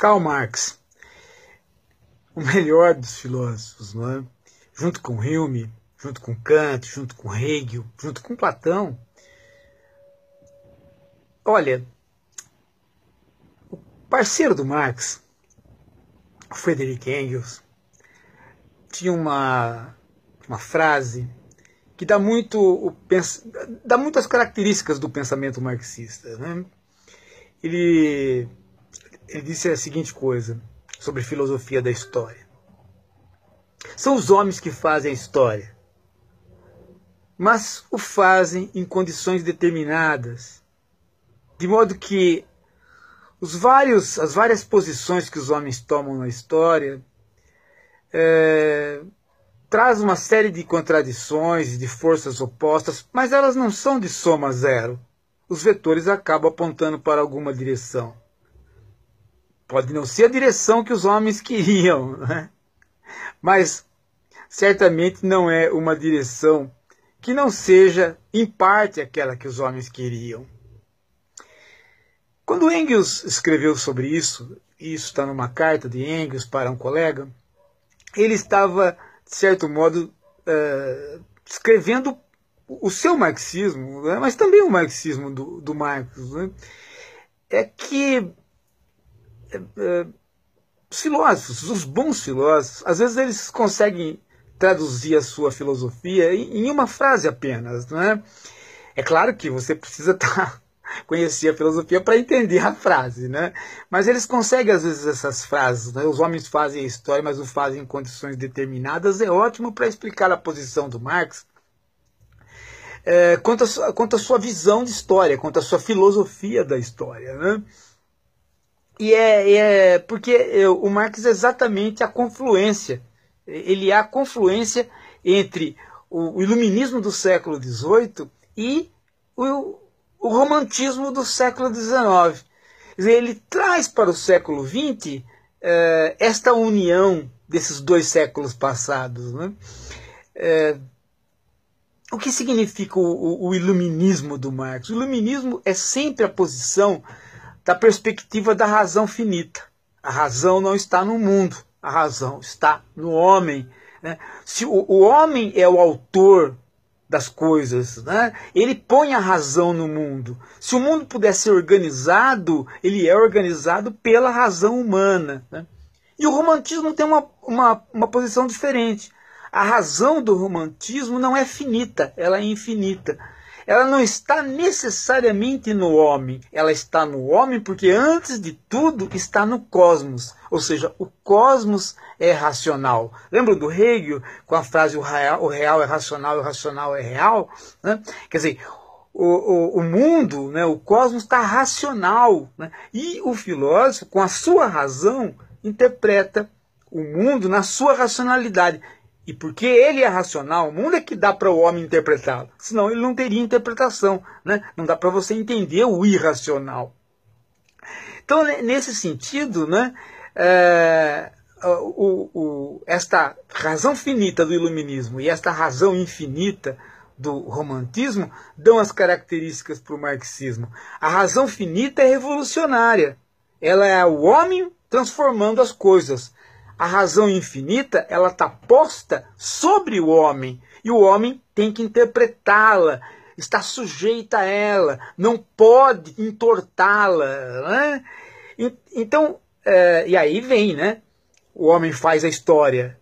Karl Marx, o melhor dos filósofos, não é? junto com Hume, junto com Kant, junto com Hegel, junto com Platão. Olha, o parceiro do Marx, o Friedrich Engels, tinha uma, uma frase que dá muito o, dá muitas características do pensamento marxista, né? Ele ele disse a seguinte coisa sobre filosofia da história. São os homens que fazem a história, mas o fazem em condições determinadas, de modo que os vários, as várias posições que os homens tomam na história é, traz uma série de contradições, de forças opostas, mas elas não são de soma zero. Os vetores acabam apontando para alguma direção. Pode não ser a direção que os homens queriam, né? mas certamente não é uma direção que não seja, em parte, aquela que os homens queriam. Quando Engels escreveu sobre isso, e isso está numa carta de Engels para um colega, ele estava, de certo modo, uh, escrevendo o seu marxismo, né? mas também o marxismo do, do Marx. Né? É que os eh, filósofos, os bons filósofos, às vezes eles conseguem traduzir a sua filosofia em uma frase apenas, não é? É claro que você precisa tá, conhecer a filosofia para entender a frase, né? Mas eles conseguem às vezes essas frases. Né? Os homens fazem a história, mas o fazem em condições determinadas. É ótimo para explicar a posição do Marx é, quanto, à quanto a sua visão de história, quanto a sua filosofia da história, né? E é, é porque eu, o Marx é exatamente a confluência. Ele é a confluência entre o, o iluminismo do século XVIII e o, o romantismo do século XIX. Ele traz para o século XX eh, esta união desses dois séculos passados. Né? Eh, o que significa o, o, o iluminismo do Marx? O iluminismo é sempre a posição da perspectiva da razão finita. A razão não está no mundo, a razão está no homem. Né? Se o, o homem é o autor das coisas, né? ele põe a razão no mundo. Se o mundo pudesse ser organizado, ele é organizado pela razão humana. Né? E o romantismo tem uma, uma, uma posição diferente. A razão do romantismo não é finita, ela é infinita ela não está necessariamente no homem, ela está no homem porque antes de tudo está no cosmos, ou seja, o cosmos é racional. Lembra do Hegel com a frase o real, o real é racional, o racional é real? Né? Quer dizer, o, o, o, mundo, né, o cosmos está racional. Né? E o filósofo, com a sua razão, interpreta o mundo na sua racionalidade. E porque ele é racional, o mundo é que dá para o homem interpretá-lo. Senão ele não teria interpretação. Né? Não dá para você entender o irracional. Então, nesse sentido, né, é, o, o, esta razão finita do iluminismo e esta razão infinita do romantismo dão as características para o marxismo. A razão finita é revolucionária. Ela é o homem transformando as coisas a razão infinita ela está posta sobre o homem e o homem tem que interpretá-la, está sujeita a ela, não pode entortá-la. Né? Então, é, e aí vem, né? O homem faz a história,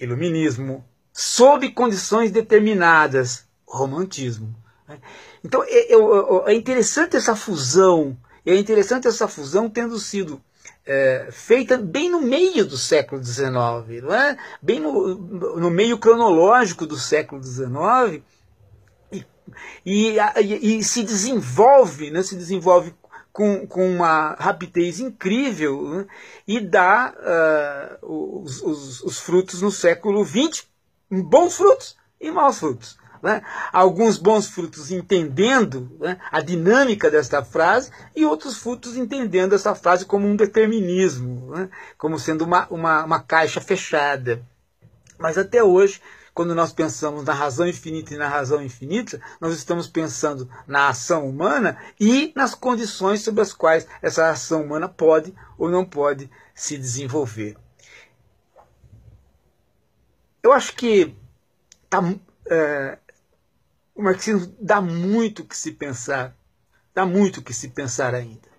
iluminismo, sob condições determinadas, romantismo. Né? Então é, é, é, é interessante essa fusão, é interessante essa fusão tendo sido é, feita bem no meio do século XIX, não é? bem no, no meio cronológico do século XIX, e, e, e, se desenvolve, né? se desenvolve com, com uma rapidez incrível né? e dá uh, os, os, os frutos no século XX, bons frutos e maus frutos né, alguns bons frutos entendendo né, a dinâmica desta frase e outros frutos entendendo essa frase como um determinismo, né, como sendo uma, uma, uma caixa fechada. Mas até hoje quando nós pensamos na razão infinita e na razão infinita, nós estamos pensando na ação humana e nas condições sobre as quais essa ação humana pode ou não pode se desenvolver. Eu acho que está é, o marxismo dá muito que se pensar, dá muito que se pensar ainda.